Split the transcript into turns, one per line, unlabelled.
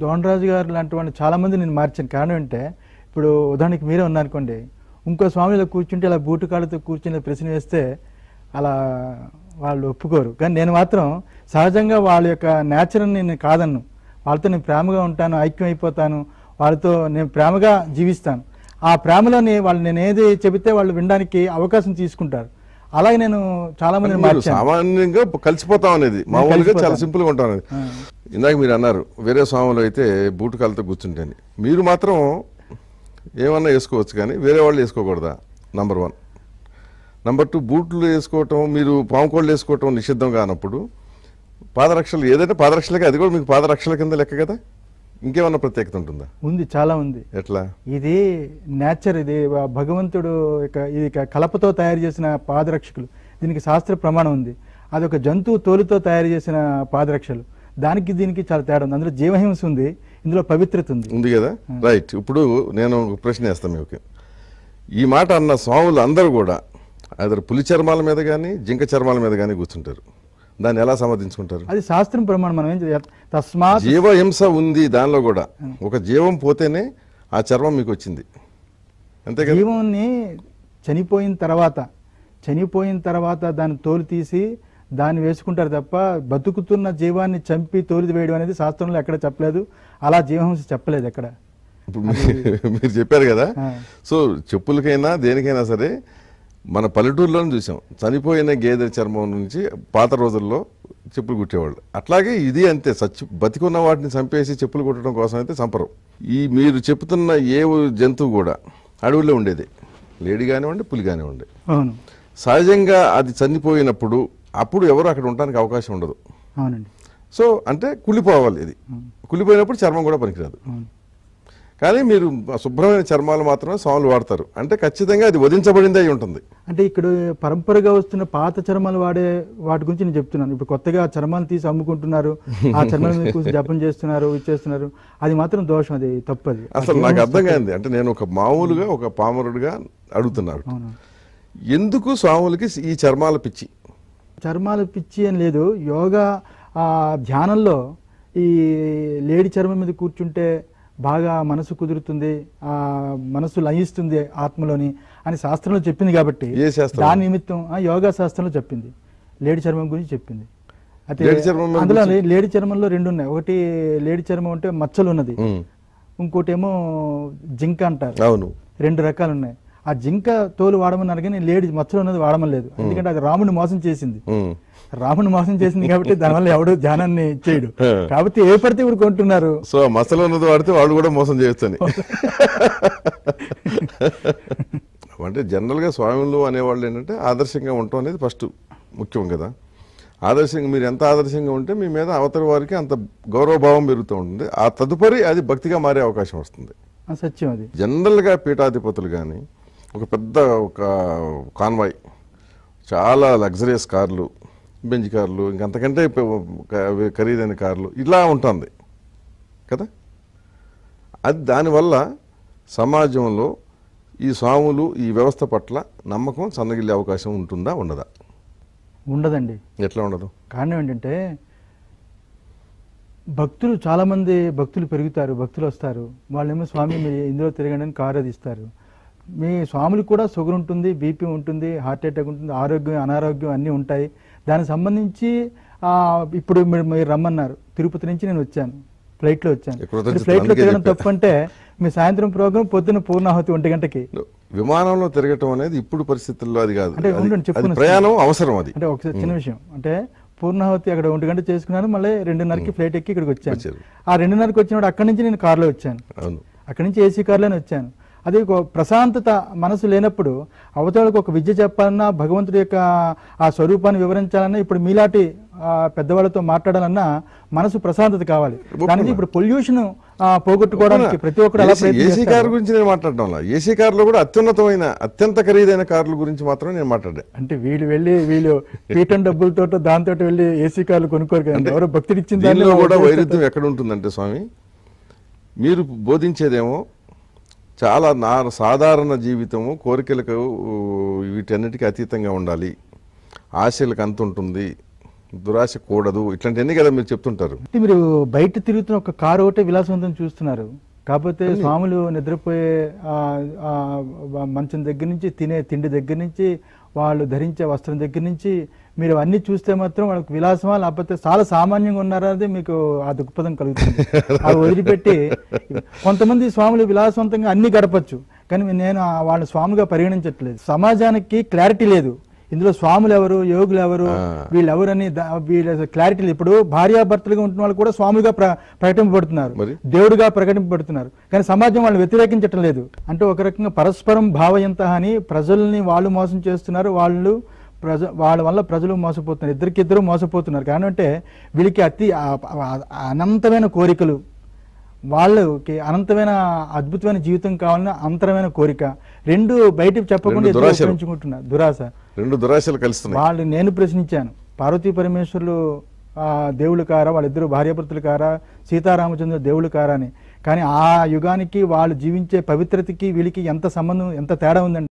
దోండరాజు గారు లాంటి వాడిని చాలామంది నేను మార్చాను కారణం ఏంటంటే ఇప్పుడు ఉదాహరణకి మీరే ఉన్నారనుకోండి ఇంకో స్వామి ఇలా కూర్చుంటే ఇలా బూటు కాళ్ళతో కూర్చుని ప్రశ్న వేస్తే అలా వాళ్ళు ఒప్పుకోరు కానీ నేను మాత్రం సహజంగా వాళ్ళ యొక్క నేచర్ని నేను కాదన్ను వాళ్ళతో నేను ప్రేమగా ఉంటాను ఐక్యం అయిపోతాను వాళ్ళతో నేను ప్రేమగా జీవిస్తాను ఆ ప్రేమలోని వాళ్ళు నేను ఏది చెబితే వాళ్ళు వినడానికి అవకాశం తీసుకుంటారు అలాగే నేను చాలా మంది
సామాన్యంగా కలిసిపోతాం అనేది మామూలుగా చాలా సింపుల్గా ఉంటాం అనేది ఇందాక మీరు అన్నారు వేరే స్వాములు అయితే బూటు కాళ్ళతో కూర్చుంటాను మీరు మాత్రం ఏమన్నా వేసుకోవచ్చు కానీ వేరే వాళ్ళు వేసుకోకూడదా నంబర్ వన్ నంబర్ టూ బూట్లు వేసుకోవటం మీరు పాముకోళ్ళు వేసుకోవటం నిషిద్ధం కానప్పుడు పాదరక్షలు ఏదైతే పాదరక్షలకే అది కూడా మీకు పాదరక్షల కింద లెక్క కదా ఇంకేమన్నా ప్రత్యేకత ఉంటుందా
ఉంది చాలా ఉంది ఎట్లా ఇది నేచర్ ఇది భగవంతుడు ఇది కలపతో తయారు చేసిన పాదరక్షకులు దీనికి శాస్త్ర ప్రమాణం ఉంది అది ఒక జంతువు తోలుతో తయారు చేసిన పాదరక్షలు దానికి దీనికి చాలా తేడా ఉంది అందులో జీవహింస ఉంది ఇందులో పవిత్రత ఉంది
ఉంది కదా రైట్ ఇప్పుడు నేను ప్రశ్న వేస్తాను మీకు ఈ మాట అన్న స్వాములు అందరూ కూడా అదే పులి చర్మాల మీద కానీ జింక చర్మాల మీద కానీ కూర్చుంటారు దాన్ని ఎలా సమర్థించుకుంటారు
అది శాస్త్రం ప్రమాణం మనం ఏం తస్మా
జీవహింస ఉంది
దానిలో కూడా ఒక జీవం పోతేనే ఆ చర్మం మీకు వచ్చింది అంతే కదా జీవాన్ని చనిపోయిన తర్వాత చనిపోయిన తర్వాత దాన్ని తోలు తీసి దాన్ని వేసుకుంటారు తప్ప బతుకుతున్న జీవాన్ని చంపి తోలిది వేయడం అనేది శాస్త్రంలో ఎక్కడ చెప్పలేదు అలా జీవహంస చెప్పలేదు ఎక్కడ
ఇప్పుడు మీరు చెప్పారు కదా సో చెప్పులకైనా దేనికైనా సరే మన పల్లెటూరులోనే చూసాం చనిపోయిన గేదె చర్మం నుంచి పాత రోజుల్లో చెప్పులు కుట్టేవాళ్ళు అట్లాగే ఇది అంతే సచ్చి బతికున్న వాటిని చంపేసి చెప్పులు కుట్టడం కోసం అయితే సంపరం ఈ మీరు చెప్తున్న ఏ జంతువు కూడా అడవుల్లో ఉండేది లేడీ కానివ్వండి పులి కానివ్వండి సహజంగా అది చనిపోయినప్పుడు అప్పుడు ఎవరు అక్కడ ఉండడానికి అవకాశం ఉండదు సో అంటే కుళ్ళిపోవాలి ఇది కుళ్ళిపోయినప్పుడు చర్మం కూడా పనికిరాదు కానీ మీరు శుభ్రమైన చర్మాలు మాత్రమే సోములు వాడతారు అంటే ఖచ్చితంగా అది వధించబడింది అయి ఉంటుంది
అంటే ఇక్కడ పరంపరగా వస్తున్న పాత చర్మాలు వాడే వాటి గురించి నేను చెప్తున్నాను ఇప్పుడు కొత్తగా చర్మాలు తీసి అమ్ముకుంటున్నారు ఆ చర్మాల జపం చేస్తున్నారు ఇచ్చేస్తున్నారు అది మాత్రం దోషం అది తప్పది అసలు నాకు అర్థం కాదు
అంటే నేను ఒక మామూలుగా ఒక పామరుడుగా అడుగుతున్నాను ఎందుకు స్వాములకి ఈ చర్మాల పిచ్చి
చర్మాలు పిచ్చి అని లేదు యోగా ధ్యానంలో ఈ లేడి చర్మం మీద కూర్చుంటే బాగా మనసు కుదురుతుంది ఆ మనసు లయిస్తుంది ఆత్మలోని అని శాస్త్రంలో చెప్పింది కాబట్టి దాని నిమిత్తం ఆ యోగా శాస్త్రంలో చెప్పింది లేడి చర్మం గురించి చెప్పింది అయితే అందులో లేడి చర్మంలో రెండు ఉన్నాయి ఒకటి లేడి చర్మం అంటే మచ్చలు ఉన్నది ఇంకోటేమో జింక అంటారు రెండు రకాలు ఉన్నాయి ఆ జింక తోలు వాడమన్నారు కానీ లేడి మచ్చలు అనేది వాడమని లేదు ఎందుకంటే అది రాముని మోసం చేసింది రాముని మోసం చేసింది కాబట్టి దానివల్ల ఎవడు ధ్యానాన్ని చేయడు కాబట్టి ఏ పడితే ఇప్పుడు కొంటున్నారు సో
మసలు ఉన్నది వాడితే వాళ్ళు కూడా మోసం చేస్తాను అంటే జనరల్ గా స్వామిలు అనేవాళ్ళు ఏంటంటే ఆదర్శంగా ఉండటం అనేది ఫస్ట్ ముఖ్యం కదా ఆదర్శంగా మీరు ఎంత ఆదర్శంగా ఉంటే మీ మీద అవతల వారికి అంత గౌరవభావం పెరుగుతూ ఉంటుంది ఆ తదుపరి అది భక్తిగా మారే అవకాశం వస్తుంది సత్యం అది జనరల్గా పీఠాధిపతులు కానీ ఒక పెద్ద ఒక కాన్వాయ్ చాలా లగ్జరియస్ కార్లు బెంజ్ కార్లు ఇంకంతకంటే ఖరీదైన కార్లు ఇలా ఉంటుంది కదా అది దానివల్ల సమాజంలో ఈ స్వాములు ఈ వ్యవస్థ పట్ల నమ్మకం సన్నగిల్లే అవకాశం ఉంటుందా ఉండదా ఉండదండి ఎట్లా ఉండదు
కారణం ఏంటంటే భక్తులు చాలామంది భక్తులు పెరుగుతారు భక్తులు వస్తారు వాళ్ళేమో స్వామి ఇందులో తిరగండి అని కారు అది ఇస్తారు మీ స్వాములకు కూడా షుగర్ ఉంటుంది బీపీ ఉంటుంది హార్ట్ అటాక్ ఉంటుంది ఆరోగ్యం అనారోగ్యం అన్నీ ఉంటాయి దానికి సంబంధించి ఇప్పుడు మీరు మీరు రమ్మన్నారు తిరుపతి నుంచి నేను వచ్చాను ఫ్లైట్లో వచ్చాను ఫ్లైట్లో తిరగడం తప్పంటే మీ సాయంత్రం ప్రోగ్రామ్ పొద్దున పూర్ణాహుతి ఒంటి గంటకి
విమానంలో తిరగటం అనేది ఇప్పుడు పరిస్థితుల్లో అది కాదు అంటే ప్రయాణం అవసరం అది అంటే
ఒక చిన్న విషయం అంటే పూర్ణాహుతి అక్కడ ఒంటి గంట చేసుకున్నాను మళ్ళీ రెండున్నరకి ఫ్లైట్ ఎక్కి ఇక్కడికి వచ్చాను ఆ రెండున్నరకి వచ్చినప్పుడు అక్కడి నుంచి నేను కార్లో వచ్చాను అక్కడి నుంచి ఏసీ కార్లోనే వచ్చాను అది ఒక ప్రశాంతత మనసు లేనప్పుడు అవతలకు ఒక విద్య చెప్పాలన్నా భగవంతుడి యొక్క ఆ స్వరూపాన్ని వివరించాలన్నా ఇప్పుడు మీలాంటి పెద్దవాళ్ళతో మాట్లాడాలన్నా మనసు ప్రశాంతత కావాలి దానికి ఇప్పుడు పొల్యూషన్ పోగొట్టుకోవడానికి ప్రతి ఒక్కరు ఏసీ కార్
గురించి నేను మాట్లాడడం ఏసీ కార్లో కూడా అత్యున్నతమైన అత్యంత ఖరీదైన కార్ల గురించి మాత్రమే నేను మాట్లాడాను అంటే వీళ్ళు వెళ్ళి వీళ్ళు పీఠం డబ్బులతో
దాంతో వెళ్ళి ఏసీ కార్లు కొనుక్కోరు కదా ఎవరో భక్తిని ఇచ్చింది కూడా వైరుధ్యం
ఎక్కడ ఉంటుందంటే స్వామి మీరు బోధించేదేమో చాలా నా సాధారణ జీవితము కోరికలకు వీటన్నిటికీ అతీతంగా ఉండాలి ఆశలకు అంత ఉంటుంది దురాశ కూడదు ఇట్లాంటివన్నీ కదా మీరు చెప్తుంటారు
మీరు బయట తిరుగుతున్న ఒక కారు ఒకటే విలాసవంతం చూస్తున్నారు కాకపోతే స్వాములు నిద్రపోయే మంచం దగ్గర నుంచి తినే తిండి దగ్గర నుంచి వాళ్ళు ధరించే వస్త్రం దగ్గర నుంచి మీరు అన్నీ చూస్తే మాత్రం వాళ్ళకి విలాసమా లేకపోతే చాలా సామాన్యంగా ఉన్నారనేది మీకు ఆ దృక్పథం కలుగుతుంది అవి వదిలిపెట్టి కొంతమంది స్వాములు విలాసవంతంగా అన్ని గడపచ్చు కానీ నేను వాళ్ళని స్వామిగా పరిగణించట్లేదు సమాజానికి క్లారిటీ లేదు ఇందులో స్వాములు ఎవరు యోగులు ఎవరు వీళ్ళెవరని వీళ్ళ క్లారిటీ ఇప్పుడు భార్యాభర్తలుగా ఉంటున్న వాళ్ళు కూడా స్వాములుగా ప్రకటింపబడుతున్నారు దేవుడుగా ప్రకటింపబడుతున్నారు కానీ సమాజం వాళ్ళు వ్యతిరేకించటం లేదు అంటే ఒక రకంగా పరస్పరం ఎంత అని ప్రజల్ని వాళ్ళు మోసం చేస్తున్నారు వాళ్ళు ప్రజ వాళ్ళ వల్ల ప్రజలు మోసపోతున్నారు ఇద్దరికిద్దరు మోసపోతున్నారు కానీ అంటే వీళ్ళకి అతి అనంతమైన కోరికలు వాళ్ళకి అనంతమైన అద్భుతమైన జీవితం కావాలని అంతరమైన కోరిక రెండు బయటకు చెప్పకుండా పెంచుకుంటున్నారు దురాశ
రెండు దురాశలు కలుస్తున్నాయి వాళ్ళు
నేను ప్రశ్నించాను పార్వతీ పరమేశ్వరులు దేవుడు కారా వాళ్ళిద్దరు భార్యాభర్తలు కారా సీతారామచంద్ర దేవుళ్ళు కారా అని కానీ ఆ యుగానికి వాళ్ళు జీవించే పవిత్రతకి వీళ్ళకి ఎంత సంబంధం ఎంత తేడా ఉందండి